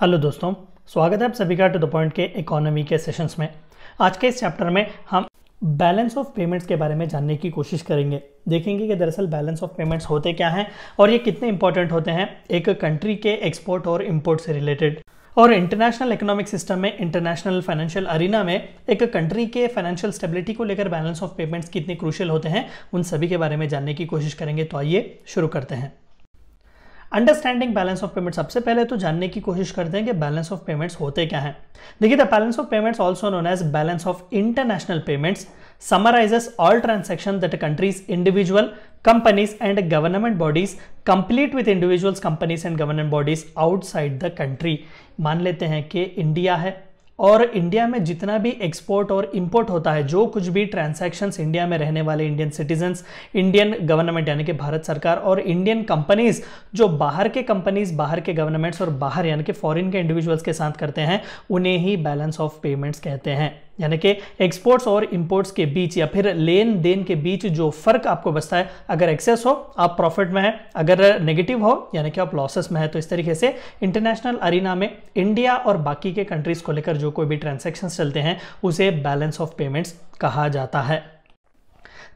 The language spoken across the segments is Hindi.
हेलो दोस्तों स्वागत है आप सभी का टू द पॉइंट के इकोनॉमी के सेशंस में आज के इस चैप्टर में हम बैलेंस ऑफ पेमेंट्स के बारे में जानने की कोशिश करेंगे देखेंगे कि दरअसल बैलेंस ऑफ पेमेंट्स होते क्या हैं और ये कितने इंपॉर्टेंट होते हैं एक कंट्री के एक्सपोर्ट और इम्पोर्ट से रिलेटेड और इंटरनेशनल इकोनॉमिक सिस्टम में इंटरनेशनल फाइनेंशियल अरीना में एक कंट्री के फाइनेंशियल स्टेबिलिटी को लेकर बैलेंस ऑफ पेमेंट्स कितने क्रूशियल होते हैं उन सभी के बारे में जानने की कोशिश करेंगे तो आइए शुरू करते हैं अंडरस्टैंडिंग बैलेंस ऑफ पेमेंट सबसे पहले तो जानने की कोशिश करते हैं कि बैलेंस ऑफ पेमेंट्स होते क्या है देखिए the balance of payments also known as balance of international payments summarizes all transaction that countries individual companies and government bodies complete with individual companies and government bodies outside the country मान लेते हैं कि इंडिया है और इंडिया में जितना भी एक्सपोर्ट और इंपोर्ट होता है जो कुछ भी ट्रांसैक्शंस इंडिया में रहने वाले इंडियन सिटीजन्स इंडियन गवर्नमेंट यानी कि भारत सरकार और इंडियन कंपनीज जो बाहर के कंपनीज बाहर के गवर्नमेंट्स और बाहर यानी कि फॉरेन के इंडिविजुअल्स के साथ करते हैं उन्हें ही बैलेंस ऑफ पेमेंट्स कहते हैं यानी कि एक्सपोर्ट्स और इंपोर्ट्स के बीच या फिर लेन देन के बीच जो फर्क आपको बचता है अगर एक्सेस हो आप प्रॉफिट में है अगर नेगेटिव हो यानी कि आप लॉसेस में है तो इस तरीके से इंटरनेशनल अरिना में इंडिया और बाकी के कंट्रीज को लेकर जो कोई भी ट्रांजेक्शन चलते हैं उसे बैलेंस ऑफ पेमेंट्स कहा जाता है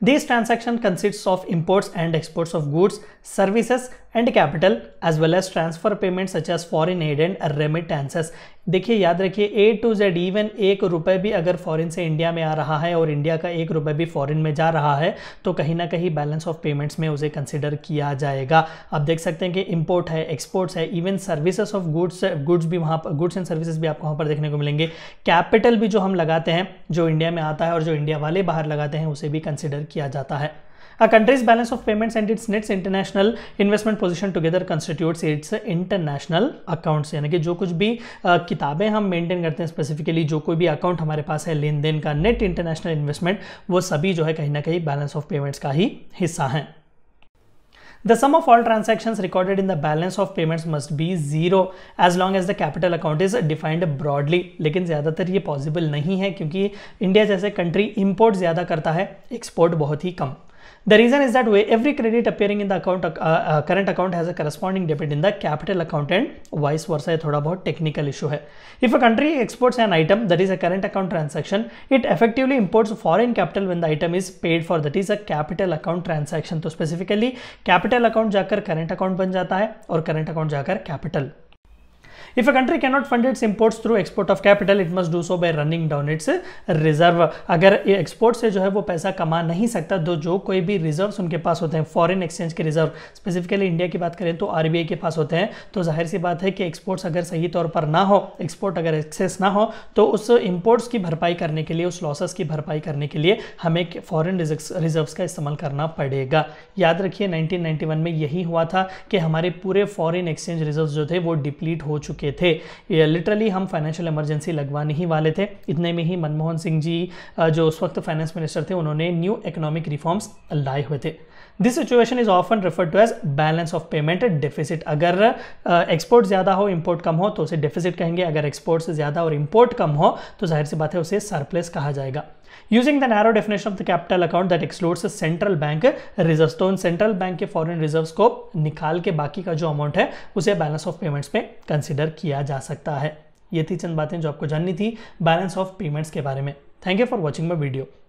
this transaction consist of imports and exports of goods services and capital as well as transfer payment such as foreign aid and remittances देखिए याद रखिए ए टू जेड इवन एक रुपए भी अगर फॉरेन से इंडिया में आ रहा है और इंडिया का एक रुपए भी फॉरेन में जा रहा है तो कहीं ना कहीं बैलेंस ऑफ पेमेंट्स में उसे कंसिडर किया जाएगा आप देख सकते हैं कि इम्पोर्ट है एक्सपोर्ट्स है even services of goods goods भी वहाँ पर गुड्स एंड सर्विसेज भी आपको वहाँ पर देखने को मिलेंगे कैपिटल भी जो हम लगाते हैं जो इंडिया में आता है और जो इंडिया वाले बाहर लगाते हैं उसे भी कंसिडर किया जाता है A country's balance of payments and its net international investment position together constitutes its international accounts. यानी कि जो कुछ भी किताबें हम मेंटेन करते हैं स्पेसिफिकली जो कोई भी अकाउंट हमारे पास है लेन देन का नेट इंटरनेशनल इन्वेस्टमेंट वो सभी जो है कहीं ना कहीं बैलेंस ऑफ पेमेंट्स का ही हिस्सा है the sum of all transaction recorded in the balance of payments must be zero as long as the capital account is defined broadly लेकिन ज़्यादातर ये पॉसिबल नहीं है क्योंकि इंडिया जैसे कंट्री इम्पोर्ट ज़्यादा करता है एक्सपोर्ट बहुत ही कम The reason is that way every credit appearing in the account uh, uh, current account has a corresponding debit in the capital account and vice versa. थोड़ा बहुत technical issue है. If a country exports an item that is a current account transaction, it effectively imports foreign capital when the item is paid for that is a capital account transaction. तो specifically capital account जाकर current account बन जाता है और current account जाकर capital If a country cannot fund its imports through export of capital, it must do so by running down its reserve. अगर एक्सपोर्ट से जो है वो पैसा कमा नहीं सकता तो जो कोई भी रिजर्व्स उनके पास होते हैं फॉरेन एक्सचेंज के रिजर्व स्पेसिफिकली इंडिया की बात करें तो आई के पास होते हैं तो जाहिर सी बात है कि एक्सपोर्ट्स अगर सही तौर पर ना हो एक्सपोर्ट अगर एक्सेस ना हो तो उस इम्पोर्ट्स की भरपाई करने के लिए उस लॉसेस की भरपाई करने के लिए हमें फॉरन रिजर्व का इस्तेमाल करना पड़ेगा याद रखिए वन में यही हुआ था कि हमारे पूरे फॉरन एक्सचेंज रिजर्व जो थे वो डिप्लीट हो चुके चुके थे लिटरली हम फाइनेंशियल इमरजेंसी लगवाने ही वाले थे इतने में ही मनमोहन सिंह जी जो उस वक्त फाइनेंस मिनिस्टर थे उन्होंने न्यू इकोनॉमिक रिफॉर्म्स लाए हुए थे this situation is often refer to as balance of payment deficit अगर एक्सपोर्ट ज़्यादा हो इम्पोर्ट कम हो तो उसे डिफिसिट कहेंगे अगर एक्सपोर्ट ज़्यादा और इम्पोर्ट कम हो तो जाहिर सी बात है उसे सरप्लेस कहा जाएगा using the narrow definition of the capital account that excludes central bank reserve तो सेंट्रल बैंक के फॉरेन रिजर्व को निकाल के बाकी का जो अमाउंट है उसे बैलेंस ऑफ पेमेंट्स में कंसिडर किया जा सकता है ये थी चंद बातें जो आपको जाननी थी बैलेंस ऑफ पेमेंट्स के बारे में thank you for watching my video